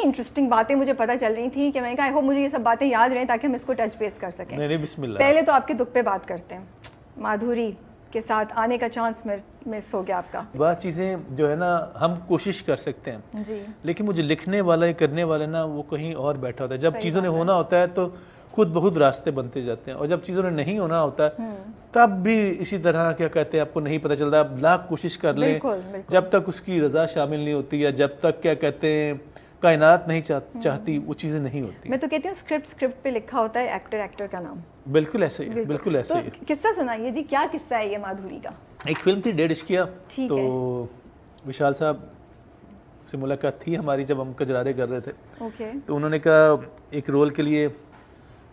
इतनी इंटरेस्टिंग बातें मुझे पता चल रही थी कि मैंने कहा आई होप मुझे ये सब बातें याद रहें ताकि हम इसको टच बेस कर सकें पहले तो आपके दुख पे बात करते हैं माधुरी के साथ आने का चांस मिस हो गया आपका वह चीज़ें जो है ना हम कोशिश कर सकते हैं जी लेकिन मुझे लिखने वाला या करने वाले ना वो कहीं और बैठा होता है जब चीज़ों ने होना होता है तो खुद बहुत रास्ते बनते जाते हैं और जब चीज़ों ने नहीं होना होता है हम्म। तब भी इसी तरह क्या कहते हैं आपको नहीं पता चलता आप लाख कोशिश कर लें जब तक उसकी रजा शामिल नहीं होती या जब तक क्या कहते हैं कायनात नहीं चाह, हम्म। चाहती वो चीज़ें नहीं होती मैं तो कहती हूँ स्क्रिप्ट स्क्रिप्ट पे लिखा होता है एक्टर एक्टर का नाम बिल्कुल ऐसे ही बिल्कुल ऐसे ही तो किस्सा सुनाइए जी क्या किस्सा है ये माधुरी का एक फिल्म थी डेढ़ इश्किया तो विशाल साहब से मुलाकात थी हमारी जब हम कजरारे कर रहे थे ओके तो उन्होंने कहा एक रोल के लिए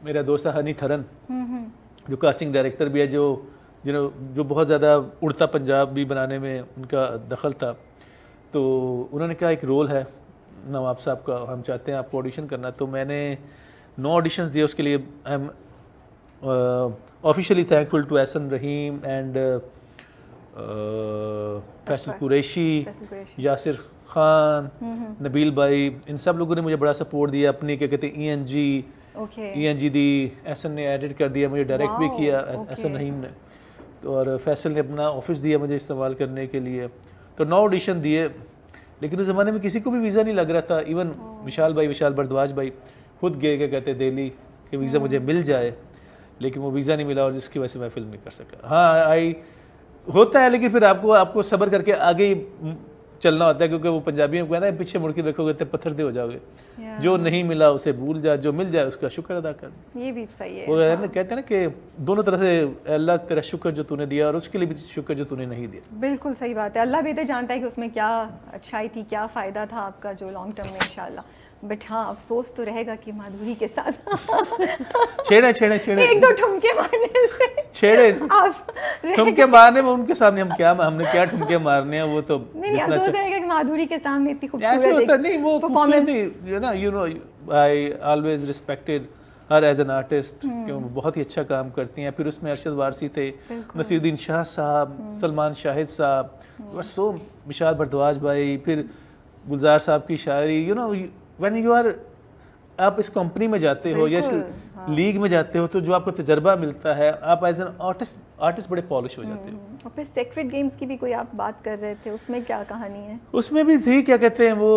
मेरा दोस्त है हनी थरन हम्म, हम्म। जो कास्टिंग डायरेक्टर भी है जो जिन्हों जो बहुत ज़्यादा उड़ता पंजाब भी बनाने में उनका दखल था तो उन्होंने कहा एक रोल है नवाब साहब का हम चाहते हैं आपको ऑडिशन करना तो मैंने नौ ऑडिशंस दिए उसके लिए I am officially thankful to Ahsan Rahim and Faisal Qureshi Yasir Khan Nabeel भाई इन सब लोगों ने मुझे बड़ा सपोर्ट दिया अपनी क्या कहते हैं E N G E N G दी एसन ने एडिट कर दिया मुझे डायरेक्ट भी किया एसन रहीम ने तो और फैसल ने अपना ऑफिस दिया मुझे इस्तेमाल करने के लिए तो नौ ऑडिशन दिए लेकिन उस ज़माने में किसी को भी वीज़ा नहीं लग रहा था इवन हाँ। विशाल भाई विशाल भरद्वाज भाई खुद गए के कहते दिल्ली कि वीज़ा मुझे मिल जाए लेकिन वो वीज़ा नहीं मिला और जिसकी वजह से मैं फिल्म नहीं कर सका हाँ आई होता है लेकिन फिर आपको आपको सब्र करके आगे चलना होता है क्योंकि वो पंजाबी में कहना है पीछे मुड़ के देखोगे तो पत्थर दे हो जाओगे जो नहीं मिला उसे भूल जा जो मिल जाए उसका शुक्र अदा कर ये भी सही है वो हाँ। कहते हैं ना कि दोनों तरह से अल्लाह तेरा शुक्र जो तूने दिया और उसके लिए भी शुक्र जो तूने नहीं दिया बिल्कुल सही बात है अल्लाह भी तो जानता है कि उसमें क्या अच्छाई थी क्या फ़ायदा था आपका जो लॉन्ग टर्म में इनशाला बट हाँ अफसोस तो रहेगा कि माधुरी के साथ छेड़े छेड़े छेड़े एक दो ठुमके मारने से छेड़े ठुमके मारने में उनके सामने हम क्या हमने क्या ठुमके मारने हैं वो तो नहीं नहीं अफसोस रहेगा कि माधुरी के सामने इतनी खूबसूरत ऐसे होता नहीं वो परफॉर्मेंस यू ना you know I always respected her as an artist क्यों बहुत ही अच्छा काम करती हैं फिर उसमें अरशद वारसी थे नसीरुद्दीन शाह साहब hmm. सलमान शाहिद साहब hmm. बस सो विशाल भरद्वाज भाई फिर गुलजार साहब की शायरी you know when you are आप इस कंपनी में जाते हो या लीग में जाते हो तो जो आपको तजर्बा मिलता है आप एज एन आर्टिस्ट आर्टिस्ट बड़े पॉलिश हो जाते हो हम्म, और फिर सेक्रेट गेम्स की भी कोई आप बात कर रहे थे उसमें क्या कहानी है उसमें भी थी क्या कहते हैं वो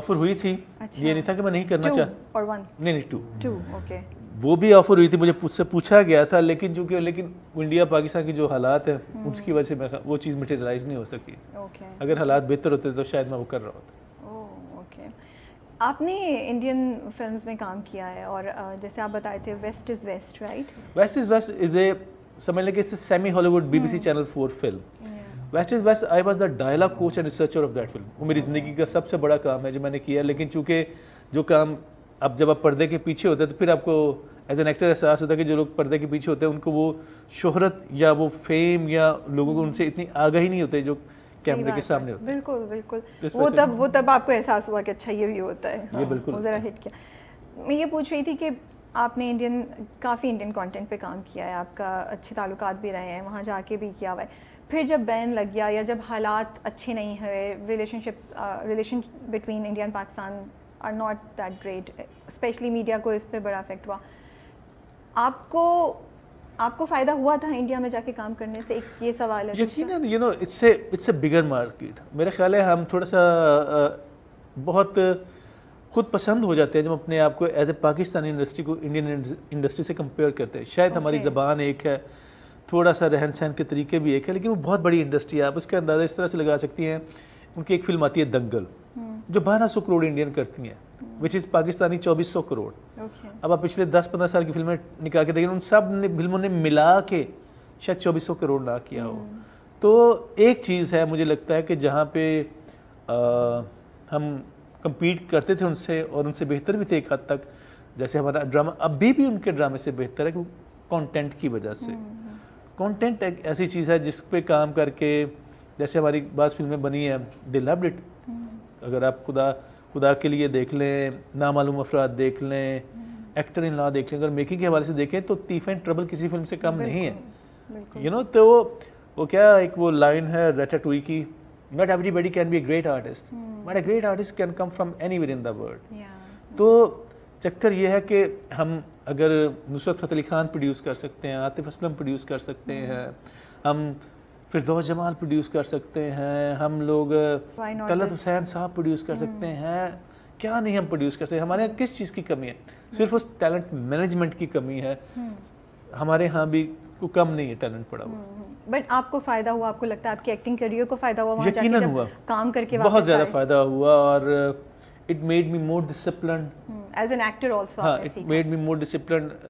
ऑफर हुई थी अच्छा। ये नहीं था कि मैं नहीं करना चाहिए नहीं टू टू ओके वो भी ऑफर हुई थी मुझे मुझसे पूछा गया था लेकिन चूंकि लेकिन इंडिया पाकिस्तान के जो हालात है हम्म। उसकी वजह से मैं वो चीज़ मटेरियलाइज नहीं हो सकी okay. अगर हालात बेहतर होते तो शायद मैं वो कर रहा होता ओके oh, आपने इंडियन फिल्म्स में काम किया है और जैसे आप बताए थे West is West right West is West is a समझ लगे it's semi Hollywood BBC channel four film West is West I was the dialogue coach and researcher of that film वो मेरी ज़िंदगी का सबसे बड़ा काम है जो मैंने किया लेकिन चूंकि जो काम अब जब आप पर्दे के पीछे होते हैं तो फिर आपको एज एन एक्टर एहसास होता है कि जो लोग पर्दे के पीछे होते हैं उनको वो शोहरत या वो फेम या लोगों को hmm. उनसे इतनी आगाही नहीं होते जो कैमरे के सामने होता है बिल्कुल बिल्कुल तो वो तब वो तब आपको एहसास हुआ कि अच्छा ये भी होता है ये बिल्कुल हाँ, ज़रा हिट किया मैं ये पूछ रही थी कि आपने इंडियन काफ़ी इंडियन कंटेंट पे काम किया है आपका अच्छे ताल्लुक भी रहे हैं वहाँ जाके भी किया हुआ है फिर जब बैन लग गया या जब हालात अच्छे नहीं हुए relationships relation between India and Pakistan are not that great especially media को इस पर बड़ा अफेक्ट हुआ आपको आपको फ़ायदा हुआ था इंडिया में जाके काम करने से एक ये सवाल है यकीन you know it's it's a bigger market मेरा ख्याल है हम थोड़ा सा बहुत खुद पसंद हो जाते हैं जब अपने आप को एज ए पाकिस्तानी इंडस्ट्री को इंडियन इंडस्ट्री से कंपेयर करते हैं शायद okay. हमारी ज़बान एक है थोड़ा सा रहन सहन के तरीके भी एक है लेकिन वो बहुत बड़ी इंडस्ट्री है आप उसका अंदाज़ा इस तरह से लगा सकती हैं उनकी एक फिल्म आती है दंगल हम्म। जो बारह सौ करोड़ इंडियन करती हैं which is Pakistani 2400 crore okay. अब आप पिछले 10-15 साल की फिल्में निकाल के देखें उन सब ने फिल्मों ने मिला के शायद 2400 करोड़ ना किया हो hmm. तो एक चीज़ है मुझे लगता है कि जहाँ पे आ, हम कंपीट करते थे उनसे और उनसे बेहतर भी थे एक हद तक जैसे हमारा ड्रामा अभी भी उनके ड्रामे से बेहतर है कॉन्टेंट की वजह से कॉन्टेंट hmm, hmm. एक ऐसी चीज़ है जिस पर काम करके जैसे हमारी बास फिल्में बनी है दे इट अगर आप खुदा खुदा के लिए देख लें नामालूम अफराद देख लें हम्म। एक्टर इन लॉ देख लें अगर मेकिंग के हवाले से देखें तो तीफ एंड ट्रबल किसी फिल्म से कम नहीं है यू नो तो वो क्या एक वो लाइन है रेटाटुई की not everybody can be a great artist but a great artist can come from anywhere in the world तो चक्कर यह है कि हम अगर नुसरत फतेह अली खान प्रोड्यूस कर सकते हैं आतिफ असलम प्रोड्यूस कर सकते हम्म। हैं हम फिर दो जमाल प्रोड्यूस कर सकते हैं हम लोग तलत हुसैन साहब प्रोड्यूस कर hmm. सकते हैं क्या नहीं हम प्रोड्यूस कर सकते हमारे यहाँ किस चीज़ की कमी है hmm. सिर्फ उस टैलेंट मैनेजमेंट की कमी है hmm. हमारे यहाँ भी को कम नहीं है टैलेंट पड़ा हुआ बट आपको फायदा हुआ आपको लगता है आपकी एक्टिंग करियर को फायदा हुआ यकीन हुआ काम करके बहुत ज्यादा फायदा हुआ और it made me more discipline as an actor also it made me more discipline